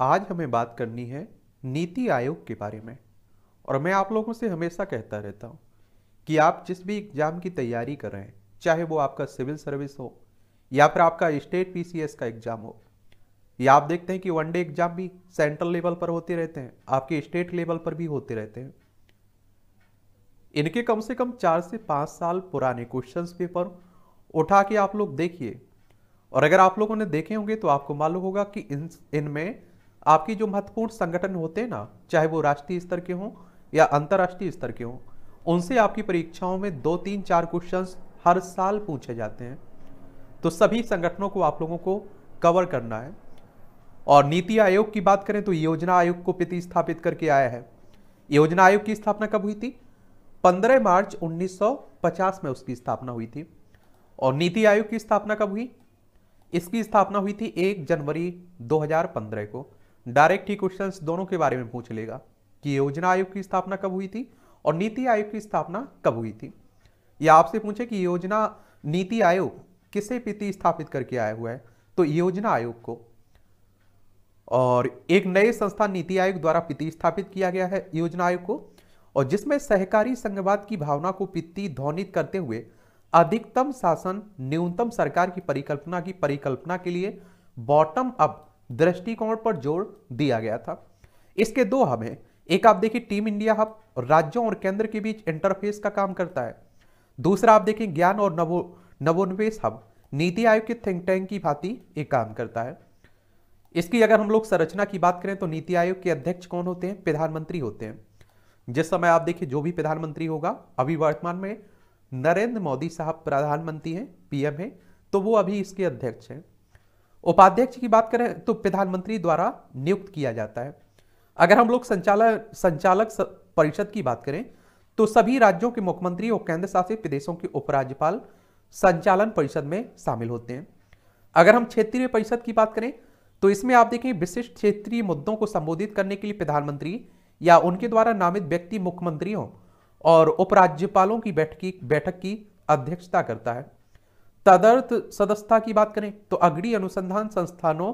आज हमें बात करनी है नीति आयोग के बारे में और मैं आप लोगों से हमेशा कहता रहता हूँ कि आप जिस भी एग्ज़ाम की तैयारी कर रहे हैं चाहे वो आपका सिविल सर्विस हो या फिर आपका स्टेट पीसीएस का एग्ज़ाम हो या आप देखते हैं कि वन डे एग्ज़ाम भी सेंट्रल लेवल पर होते रहते हैं आपके स्टेट लेवल पर भी होते रहते हैं इनके कम से कम चार से पाँच साल पुराने क्वेश्चंस पेपर उठा के आप लोग देखिए और अगर आप लोगों ने देखे होंगे तो आपको मालूम होगा कि इन इनमें आपकी जो महत्वपूर्ण संगठन होते हैं ना चाहे वो राष्ट्रीय स्तर के हों या अंतर्राष्ट्रीय स्तर के हों उनसे आपकी परीक्षाओं में दो तीन चार क्वेश्चन हर साल पूछे जाते हैं तो सभी संगठनों को आप लोगों को कवर करना है और नीति आयोग की बात करें तो योजना आयोग को प्रतिस्थापित करके आया है योजना आयोग की स्थापना कब हुई थी 15 मार्च 1950 में उसकी स्थापना हुई थी और नीति आयोग की स्थापना कब हुई इसकी स्थापना हुई थी 1 जनवरी 2015 को डायरेक्ट ही क्वेश्चन दोनों के बारे में पूछ लेगा कि योजना आयोग की स्थापना कब हुई थी और नीति आयोग की स्थापना कब हुई थी या आपसे पूछे कि योजना नीति आयोग किसे पीति स्थापित करके आया हुआ है तो योजना आयोग को और एक नए संस्था नीति आयोग द्वारा पीति स्थापित किया गया है योजना आयोग को और जिसमें सहकारी संघवाद की भावना को पित्ती ध्वनित करते हुए अधिकतम शासन न्यूनतम सरकार की परिकल्पना की परिकल्पना के लिए बॉटम अप दृष्टिकोण पर जोर दिया गया था इसके दो हब हैं एक आप देखिए टीम इंडिया हब राज्यों और केंद्र के बीच इंटरफेस का काम करता है दूसरा आप देखें ज्ञान और नवो नवोन्वेश हब नीति आयोग के थिंक टैंक की भांति एक काम करता है इसकी अगर हम लोग संरचना की बात करें तो नीति आयोग के अध्यक्ष कौन होते हैं प्रधानमंत्री होते हैं जिस समय आप देखिए जो भी प्रधानमंत्री होगा अभी वर्तमान में नरेंद्र मोदी साहब प्रधानमंत्री हैं पीएम हैं तो वो अभी इसके अध्यक्ष हैं उपाध्यक्ष की बात करें तो प्रधानमंत्री द्वारा नियुक्त किया जाता है अगर हम लोग संचालक संचालक परिषद की बात करें तो सभी राज्यों के मुख्यमंत्री और केंद्र शासित प्रदेशों के उपराज्यपाल संचालन परिषद में शामिल होते हैं अगर हम क्षेत्रीय परिषद की बात करें तो इसमें आप देखें विशिष्ट क्षेत्रीय मुद्दों को संबोधित करने के लिए प्रधानमंत्री या उनके द्वारा नामित व्यक्ति मुख्यमंत्रियों और उपराज्यपालों की बैठकी बैठक की अध्यक्षता करता है तदर्थ सदस्यता की बात करें तो अग्री अनुसंधान संस्थानों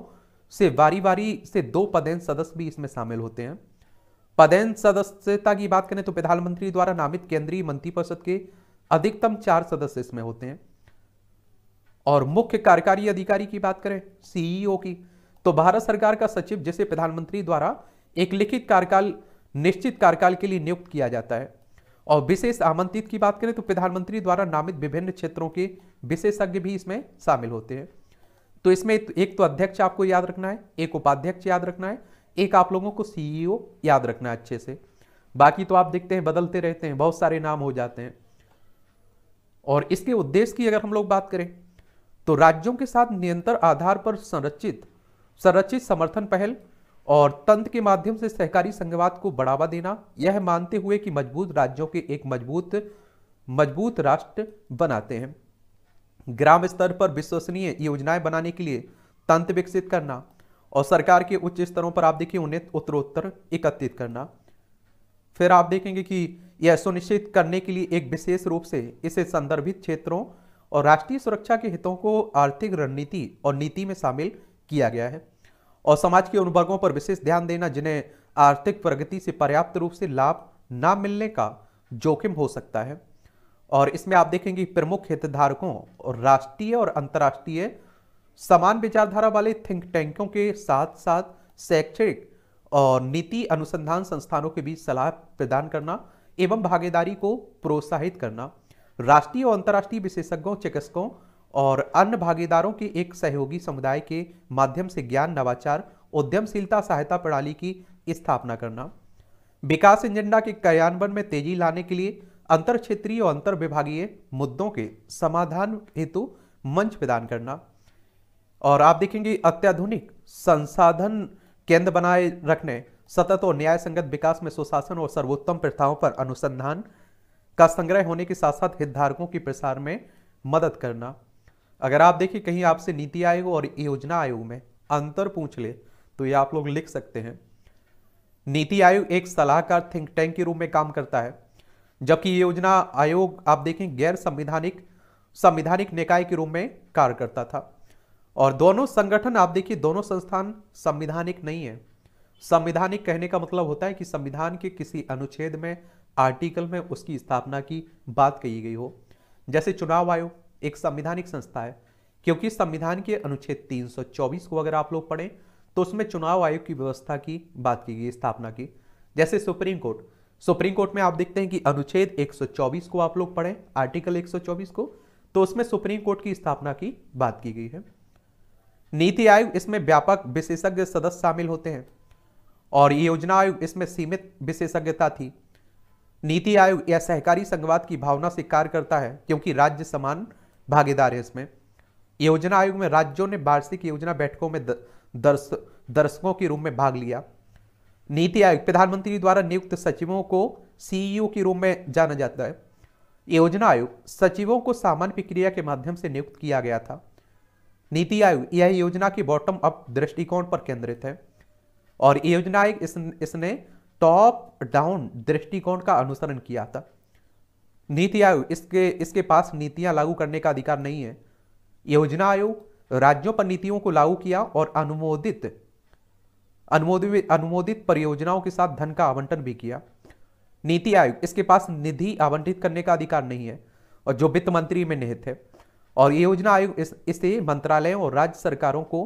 से बारी बारी से दो पदेन सदस्य भी इसमें शामिल होते हैं पदेन सदस्यता की बात करें तो प्रधानमंत्री द्वारा नामित केंद्रीय मंत्रिपरिषद के अधिकतम चार सदस्य इसमें होते हैं और मुख्य कार्यकारी अधिकारी की बात करें सीईओ e की तो भारत सरकार का सचिव जिसे प्रधानमंत्री द्वारा एक लिखित कार्यकाल निश्चित कार्यकाल के लिए नियुक्त किया जाता है और विशेष आमंत्रित की बात करें तो प्रधानमंत्री द्वारा नामित विभिन्न क्षेत्रों के विशेषज्ञ भी इसमें शामिल होते हैं तो इसमें एक तो अध्यक्ष आपको याद रखना है एक उपाध्यक्ष याद रखना है एक आप लोगों को सीईओ e याद रखना है अच्छे से बाकी तो आप देखते हैं बदलते रहते हैं बहुत सारे नाम हो जाते हैं और इसके उद्देश्य की अगर हम लोग बात करें तो राज्यों के साथ नियंत्रण आधार पर संरचित संरचित समर्थन पहल और तंत्र के माध्यम से सहकारी संघवाद को बढ़ावा देना यह मानते हुए कि मजबूत राज्यों के एक मजबूत मजबूत राष्ट्र बनाते हैं ग्राम स्तर पर विश्वसनीय योजनाएं बनाने के लिए तंत्र विकसित करना और सरकार के उच्च स्तरों पर आप देखिए उन्हें उत्तरोत्तर एकत्रित करना फिर आप देखेंगे कि यह सुनिश्चित करने के लिए एक विशेष रूप से इसे संदर्भित क्षेत्रों और राष्ट्रीय सुरक्षा के हितों को आर्थिक रणनीति और नीति में शामिल किया गया है और समाज के उन वर्गों पर विशेष ध्यान देना जिन्हें आर्थिक प्रगति से पर्याप्त रूप से लाभ ना मिलने का जोखिम हो सकता है और इसमें आप देखेंगे प्रमुख हितधारकों और राष्ट्रीय और अंतर्राष्ट्रीय समान विचारधारा वाले थिंक टैंकों के साथ साथ शैक्षणिक और नीति अनुसंधान संस्थानों के बीच सलाह प्रदान करना एवं भागीदारी को प्रोत्साहित करना राष्ट्रीय और अंतर्राष्ट्रीय विशेषज्ञों चिकित्सकों और अन्य भागीदारों के एक सहयोगी समुदाय के माध्यम से ज्ञान नवाचार उद्यमशीलता सहायता प्रणाली की स्थापना करना विकास एजेंडा के कार्यान्वयन में तेजी लाने के लिए अंतर क्षेत्रीय और अंतर विभागीय मुद्दों के समाधान हेतु मंच प्रदान करना और आप देखेंगे अत्याधुनिक संसाधन केंद्र बनाए रखने सतत और न्याय संगत विकास में सुशासन और सर्वोत्तम प्रथाओं पर अनुसंधान का संग्रह होने के साथ साथ हितधारकों के प्रसार में मदद करना अगर आप देखिए कहीं आपसे नीति आयोग और योजना आयोग में अंतर पूछ ले तो ये आप लोग लिख सकते हैं नीति आयोग एक सलाहकार थिंक टैंक के रूप में काम करता है जबकि योजना आयोग आप देखें गैर संविधानिक संविधानिक निकाय के रूप में कार्य करता था और दोनों संगठन आप देखिए दोनों संस्थान संविधानिक नहीं है संविधानिक कहने का मतलब होता है कि संविधान के किसी अनुच्छेद में आर्टिकल में उसकी स्थापना की बात कही गई हो जैसे चुनाव आयोग एक संविधानिक संस्था है क्योंकि संविधान के अनुच्छेद 324 को अगर आप लोग पढ़ें तो उसमें चुनाव आयोग की व्यवस्था की बात की गई स्थापना की जैसे सुप्रीम कोर्ट सुप्रीम कोर्ट में आप देखते हैं कि अनुच्छेद 124 को आप लोग पढ़ें आर्टिकल 124 को तो उसमें सुप्रीम कोर्ट की स्थापना की बात की गई है नीति आयोग इसमें व्यापक विशेषज्ञ सदस्य शामिल होते हैं और योजना आयोग इसमें सीमित विशेषज्ञता थी नीति आयोग या सहकारी संघवाद की भावना से कार्य करता है क्योंकि राज्य समान भागीदार है इसमें योजना आयोग में राज्यों ने वार्षिक योजना बैठकों में दर्श दर्शकों के रूप में भाग लिया नीति आयोग प्रधानमंत्री द्वारा नियुक्त सचिवों को सीईओ के रूप में जाना जाता है योजना आयोग सचिवों को सामान्य प्रक्रिया के माध्यम से नियुक्त किया गया था नीति आयोग यह योजना की बॉटम अप दृष्टिकोण पर केंद्रित है और योजना आयोग इस, इसने टॉप डाउन दृष्टिकोण का अनुसरण किया था नीति आयोग इसके इसके पास नीतियां लागू करने का अधिकार नहीं है योजना आयोग राज्यों पर नीतियों को लागू किया और अनुमोदित अनुमोदित अनुमोदित परियोजनाओं के साथ धन का आवंटन भी किया नीति आयोग इसके पास निधि आवंटित करने का अधिकार नहीं है और जो वित्त मंत्री में निहित है और योजना आयोग इस, इसे मंत्रालयों और राज्य सरकारों को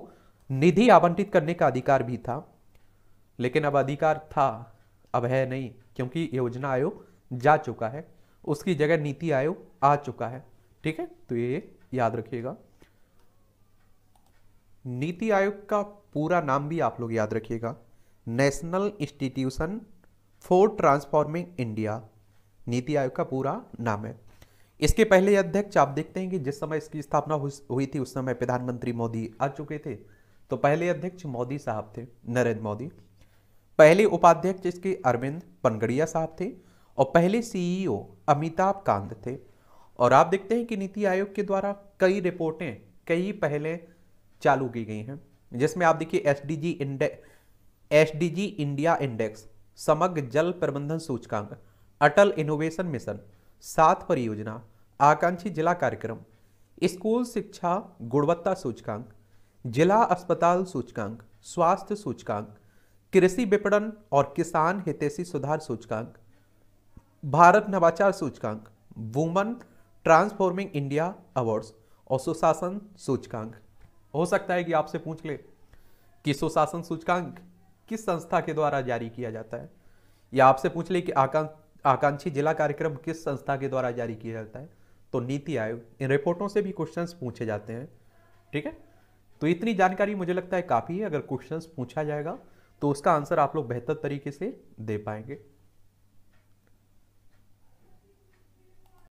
निधि आवंटित करने का अधिकार भी था लेकिन अब अधिकार था अब है नहीं क्योंकि योजना आयोग जा चुका है उसकी जगह नीति आयोग आ चुका है ठीक है तो ये याद रखिएगा नीति आयोग का पूरा नाम भी आप लोग याद रखिएगा national institution for transforming India NITI Aayog का पूरा नाम है इसके पहले अध्यक्ष आप देखते हैं कि जिस समय इसकी स्थापना हुई थी उस समय प्रधानमंत्री मोदी आ चुके थे तो पहले अध्यक्ष मोदी साहब थे नरेंद्र मोदी पहले उपाध्यक्ष इसके अरविंद पनगड़िया साहब थे और पहले सीईओ e अमिताभ कांत थे और आप देखते हैं कि नीति आयोग के द्वारा कई रिपोर्टें कई पहले चालू की गई हैं जिसमें आप देखिए S D G S D G India index समग्र जल प्रबंधन सूचकांक अटल इनोवेशन मिशन सात परियोजना आकांक्षी जिला कार्यक्रम स्कूल शिक्षा गुणवत्ता सूचकांक जिला अस्पताल सूचकांक स्वास्थ्य सूचकांक कृषि विपणन और किसान हितेशी सुधार सूचकांक भारत नवाचार सूचकांक वुमन ट्रांसफॉर्मिंग इंडिया अवार्ड्स और सुशासन सूचकांक हो सकता है कि आपसे पूछ ले कि सुशासन सूचकांक किस संस्था के द्वारा जारी किया जाता है या आपसे पूछ ले कि आकांक्षी जिला कार्यक्रम किस संस्था के द्वारा जारी किया जाता है तो नीति आयोग इन रिपोर्टों से भी क्वेश्चंस पूछे जाते हैं ठीक है तो इतनी जानकारी मुझे लगता है काफ़ी है अगर क्वेश्चंस पूछा जाएगा तो उसका आंसर आप लोग बेहतर तरीके से दे पाएंगे